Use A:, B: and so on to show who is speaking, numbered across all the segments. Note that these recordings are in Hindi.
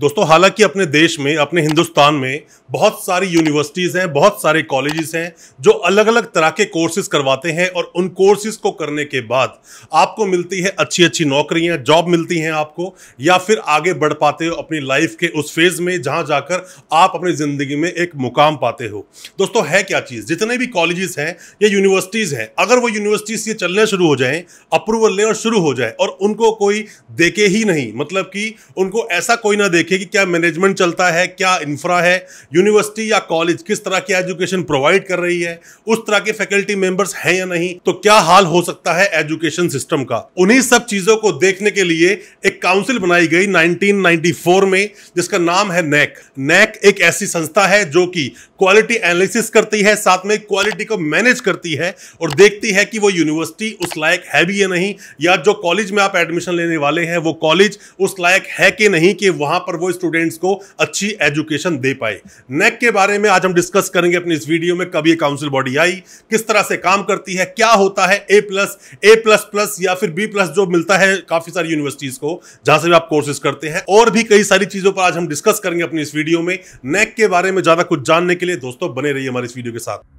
A: दोस्तों हालांकि अपने देश में अपने हिंदुस्तान में बहुत सारी यूनिवर्सिटीज़ हैं बहुत सारे कॉलेजेस हैं जो अलग अलग तरह के कोर्सेज करवाते हैं और उन कोर्सेज को करने के बाद आपको मिलती है अच्छी अच्छी नौकरियां जॉब मिलती हैं आपको या फिर आगे बढ़ पाते हो अपनी लाइफ के उस फेज़ में जहां जाकर आप अपनी ज़िंदगी में एक मुकाम पाते हो दोस्तों है क्या चीज़ जितने भी कॉलेजेस हैं या यूनिवर्सिटीज़ हैं अगर वो यूनिवर्सिटीज़ ये चलने शुरू हो जाएँ अप्रूवल लें और शुरू हो जाए और उनको कोई देखे ही नहीं मतलब कि उनको ऐसा कोई ना देखे देखिए कि क्या मैनेजमेंट चलता है क्या इंफ्रा है यूनिवर्सिटी या कॉलेज किस तरह की एजुकेशन प्रोवाइड कर रही है उस तरह के फैकल्टी मेंबर्स हैं या नहीं तो क्या हाल हो सकता है एजुकेशन सिस्टम का उन्हीं सब चीजों को देखने के लिए एक काउंसिल बनाई गई 1994 में जिसका नाम है नैक नैक एक ऐसी संस्था है जो कि क्वालिटी एनालिसिस करती है साथ में क्वालिटी को मैनेज करती है और देखती है कि वो यूनिवर्सिटी उस लायक है भी या नहीं या जो कॉलेज में आप एडमिशन लेने वाले हैं वो कॉलेज उस लायक है कि नहीं कि वहां पर पर वो स्टूडेंट्स को अच्छी एजुकेशन दे पाए नेक के बारे में आज हम डिस्कस करेंगे अपनी इस वीडियो में कब ये काउंसिल बॉडी आई किस तरह से काम करती है क्या होता है A plus A plus plus या फिर बी प्लस जो मिलता है काफी सारी यूनिवर्सिटीज को जहां से भी आप कोर्सेज करते हैं और भी कई सारी चीजों पर आज हम डिस्कस करेंगे अपनी इस वीडियो में नेक के बारे में ज्यादा कुछ जानने के लिए दोस्तों बने रहिए हमारे इस वीडियो के साथ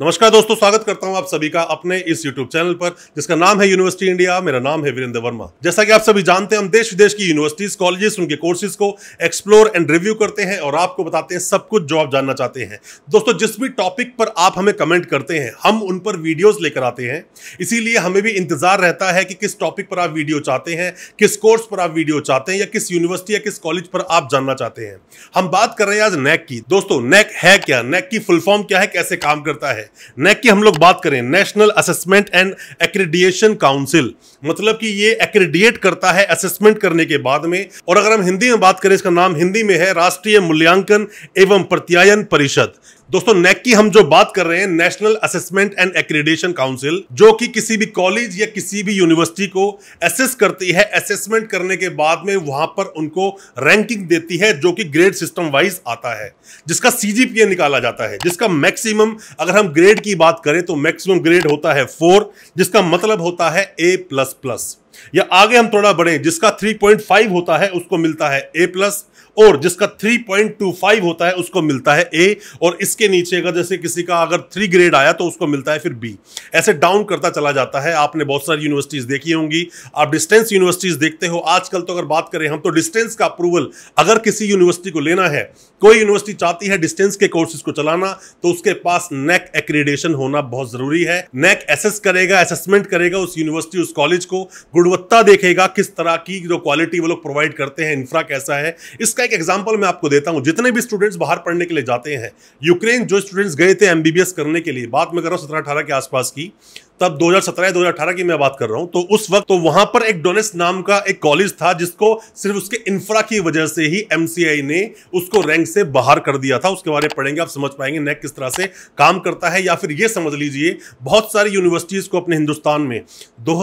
A: नमस्कार दोस्तों स्वागत करता हूं आप सभी का अपने इस YouTube चैनल पर जिसका नाम है यूनिवर्सिटी इंडिया मेरा नाम है वीरेंद्र वर्मा जैसा कि आप सभी जानते हैं हम देश विदेश की यूनिवर्सिटीज कॉलेजेस उनके कोर्सेज को एक्सप्लोर एंड रिव्यू करते हैं और आपको बताते हैं सब कुछ जो आप जानना चाहते हैं दोस्तों जिस भी टॉपिक पर आप हमें कमेंट करते हैं हम उन पर वीडियोज लेकर आते हैं इसीलिए हमें भी इंतजार रहता है कि किस टॉपिक पर आप वीडियो चाहते हैं किस कोर्स पर आप वीडियो चाहते हैं या किस यूनिवर्सिटी या किस कॉलेज पर आप जानना चाहते हैं हम बात कर रहे हैं आज नैक की दोस्तों नैक है क्या नैक की फुल फॉर्म क्या है कैसे काम करता है है नैक की हम लोग बात करें national assessment and accreditation council मतलब कि ये एक्रेडिएट करता है असेसमेंट करने के बाद में और अगर हम हिंदी में बात करें इसका नाम हिंदी में है राष्ट्रीय मूल्यांकन एवं प्रत्यायन परिषद दोस्तों नेक की हम जो बात कर रहे हैं national assessment and accreditation council जो कि किसी भी कॉलेज या किसी भी यूनिवर्सिटी को असेस करती है असेसमेंट करने के बाद में वहां पर उनको रैंकिंग देती है जो कि ग्रेड सिस्टम वाइज आता है जिसका सीजीपीए निकाला जाता है जिसका मैक्सिमम अगर हम ग्रेड की बात करें तो मैक्सिमम ग्रेड होता है फोर जिसका मतलब होता है ए प्लस plus plus. या आगे हम थोड़ा बढ़े जिसका 3.5 होता है उसको मिलता है ए प्लस और जिसका 3.25 होता है उसको मिलता है ए और इसके नीचे अगर जैसे किसी का अगर थ्री ग्रेड आया तो उसको मिलता है फिर बी ऐसे डाउन करता चला जाता है आपने बहुत सारी यूनिवर्सिटीज़ देखी होंगी आप डिस्टेंस यूनिवर्सिटीज़ देखते हो आजकल तो अगर बात करें हम तो डिस्टेंस का अप्रूवल अगर किसी यूनिवर्सिटी को लेना है कोई यूनिवर्सिटी चाहती है डिस्टेंस के कोर्सेज को चलाना तो उसके पास नेक एक्रीडेशन होना बहुत ज़रूरी है नेक एसेस करेगा असेसमेंट करेगा उस यूनिवर्सिटी उस कॉलेज को गुड गुणवत्ता देखेगा किस तरह की जो क्वालिटी वो लोग प्रोवाइड करते हैं इंफ्रा कैसा है इसका एक एग्जाम्पल मैं आपको देता हूँ जितने भी स्टूडेंट्स बाहर पढ़ने के लिए जाते हैं यूक्रेन जो स्टूडेंट्स गए थे एम करने के लिए बात मैं कर रहा हूँ सत्रह अठारह के आसपास की तब 2017-2018 की मैं बात कर रहा हूँ तो उस वक्त तो वहां पर एक डोनेस नाम का एक कॉलेज था जिसको सिर्फ उसके इंफ्रा की वजह से ही एमसीआई ने उसको रैंक से बाहर कर दिया था उसके बारे में पढ़ेंगे आप समझ पाएंगे नेक किस तरह से काम करता है या फिर ये समझ लीजिए बहुत सारी यूनिवर्सिटीज़ को अपने हिंदुस्तान में दो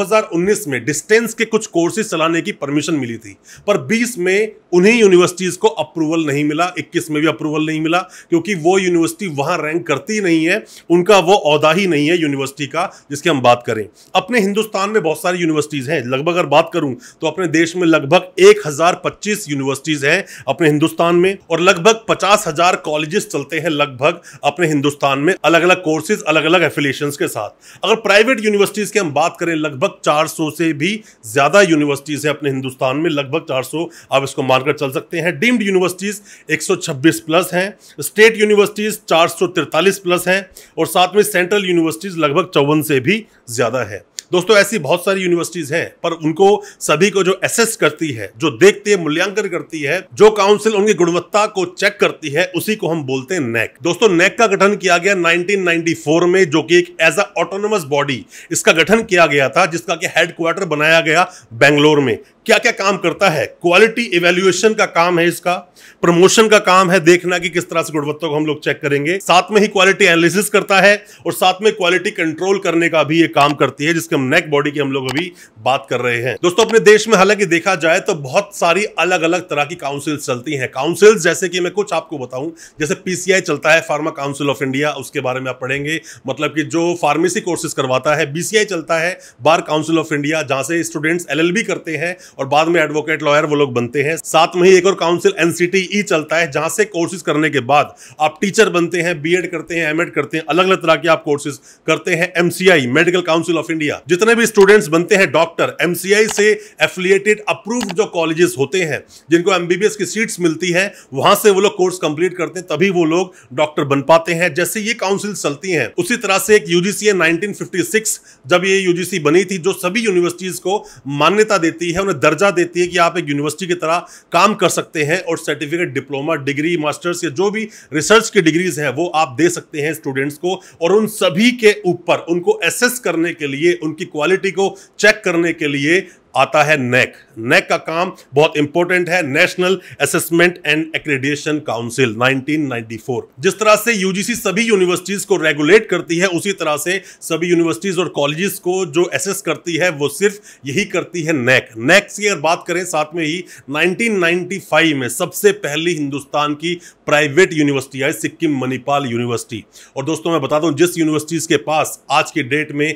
A: में डिस्टेंस के कुछ कोर्सेज चलाने की परमिशन मिली थी पर बीस में उन्हीं यूनिवर्सिटीज़ को अप्रूवल नहीं मिला इक्कीस में भी अप्रूवल नहीं मिला क्योंकि वो यूनिवर्सिटी वहाँ रैंक करती नहीं है उनका वो अहदा ही नहीं है यूनिवर्सिटी का जिसके हम बात करें अपने हिंदुस्तान में बहुत सारी यूनिवर्सिटीज़ हैं लगभग अगर बात करूं तो अपने देश में लगभग 1025 यूनिवर्सिटीज़ हैं अपने हिंदुस्तान में और लगभग पचास हज़ार कॉलेजेस चलते हैं लगभग अपने हिंदुस्तान में अलग अलग कोर्सेज अलग अलग एफिलेशन के साथ अगर प्राइवेट यूनिवर्सिटीज़ की हम बात करें लगभग चार से भी ज़्यादा यूनिवर्सिटीज़ हैं अपने हिंदुस्तान में लगभग चार आप इसको मानकर चल सकते हैं डीम्ड यूनिवर्सिटीज़ एक प्लस हैं स्टेट यूनिवर्सिटीज़ चार प्लस हैं और साथ में सेंट्रल यूनिवर्सिटीज़ लगभग चौवन से भी भी ज्यादा है दोस्तों ऐसी बहुत सारी यूनिवर्सिटीज हैं पर उनको सभी को जो एसेस करती है जो देखती है मूल्यांकन करती है जो काउंसिल उनकी गुणवत्ता को चेक करती है उसी को हम बोलते हैं नैक दोस्तों नैक का गठन किया गया 1994 में जो कि एक एज अ ऑटोनोमस बॉडी इसका गठन किया गया था जिसका कि हेडक्वार्टर बनाया गया बेंगलोर में क्या क्या काम करता है क्वालिटी इवेल्युएशन का काम है इसका प्रमोशन का काम है देखना कि किस तरह से गुणवत्ता को हम लोग चेक करेंगे साथ में ही क्वालिटी एनालिसिस करता है और साथ में क्वालिटी कंट्रोल करने का भी ये काम करती है जिसके एकदम नेक बॉडी की हम लोग अभी बात कर रहे हैं दोस्तों अपने देश में हालांकि देखा जाए तो बहुत सारी अलग अलग तरह की काउंसिल्स चलती हैं काउंसिल्स जैसे कि मैं कुछ आपको बताऊं जैसे पीसीआई चलता है फार्मा काउंसिल ऑफ इंडिया उसके बारे में आप पढ़ेंगे मतलब कि जो फार्मेसी कोर्सेज करवाता है बीसीआई चलता है बार काउंसिल ऑफ इंडिया जहां से स्टूडेंट्स एल करते हैं और बाद में एडवोकेट लॉयर वो लोग बनते हैं साथ में ही एक और काउंसिल एनसीटीई e चलता है जहां से कोर्सेज करने के बाद आप टीचर बनते हैं बी करते हैं एम करते हैं अलग अलग तरह के आप कोर्सेज करते हैं MCI medical council of India जितने भी स्टूडेंट्स बनते हैं डॉक्टर एमसीआई से एफिलिएटेड अप्रूव्ड जो कॉलेजेस होते हैं जिनको एमबीबीएस की सीट्स मिलती है वहां से वो लोग कोर्स कंप्लीट करते हैं तभी वो लोग डॉक्टर बन पाते हैं जैसे ये काउंसिल चलती हैं उसी तरह से एक यूजीसी है 1956 जब ये यूजीसी बनी थी जो सभी यूनिवर्सिटीज को मान्यता देती है उन्हें दर्जा देती है कि आप एक यूनिवर्सिटी की तरह काम कर सकते हैं और सर्टिफिकेट डिप्लोमा डिग्री मास्टर्स या जो भी रिसर्च की डिग्रीज हैं वो आप दे सकते हैं स्टूडेंट्स को और उन सभी के ऊपर उनको एसेस करने के लिए उनकी की क्वालिटी को चेक करने के लिए आता है नेक नेक का काम बहुत इंपॉर्टेंट है national assessment and accreditation council 1994 जिस तरह से यूजीसी सभी यूनिवर्सिटीज को रेगुलेट करती है उसी तरह से सभी यूनिवर्सिटीज और कॉलेजेस को जो एसेस करती है वो सिर्फ यही करती है नेक नेक की अगर बात करें साथ में ही 1995 में सबसे पहली हिंदुस्तान की प्राइवेट यूनिवर्सिटी आई सिक्किम मणिपाल यूनिवर्सिटी और दोस्तों मैं बता दूं जिस यूनिवर्सिटीज के पास आज के डेट में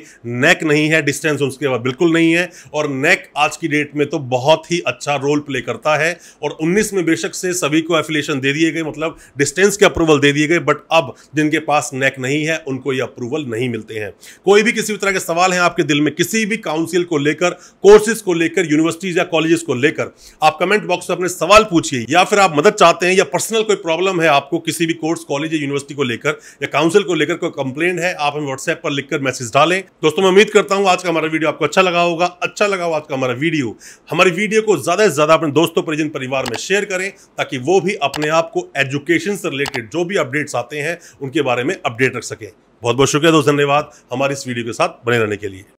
A: नेक नहीं है डिस्टेंस उसके बाद बिल्कुल नहीं है और नेक बैक आज की डेट में तो बहुत ही अच्छा रोल प्ले करता है और 19 में बेशक से सभी को एफिलेशन दे दिए गए मतलब डिस्टेंस के अप्रूवल दे दिए गए बट अब जिनके पास नेक नहीं है उनको ये अप्रूवल नहीं मिलते हैं कोई भी किसी भी तरह के सवाल हैं आपके दिल में किसी भी काउंसिल को लेकर कोर्सेज को लेकर यूनिवर्सिटीज या कॉलेजेस को लेकर आप कमेंट बॉक्स में अपने सवाल पूछिए या फिर आप मदद चाहते हैं या पर्सनल कोई प्रॉब्लम है आपको किसी भी कोर्स कॉलेज या यूनिवर्सिटी को लेकर या काउंसिल को लेकर कोई कंप्लेंट है आप हमें व्हाट्सएप पर लिखकर मैसेज डालें दोस्तों मैं उम्मीद करता हूं आज का हमारा वीडियो आपको अच्छा लगा होगा अच्छा लगा हो आज का आपका हमारा वीडियो हमारी वीडियो को ज़्यादा से ज़्यादा अपने दोस्तों परिजन परिवार में शेयर करें ताकि वो भी अपने आप को एजुकेशन से रिलेटेड जो भी अपडेट्स आते हैं उनके बारे में अपडेट रख सकें बहुत बहुत शुक्रिया दोस्त धन्यवाद हमारी इस वीडियो के साथ बने रहने के लिए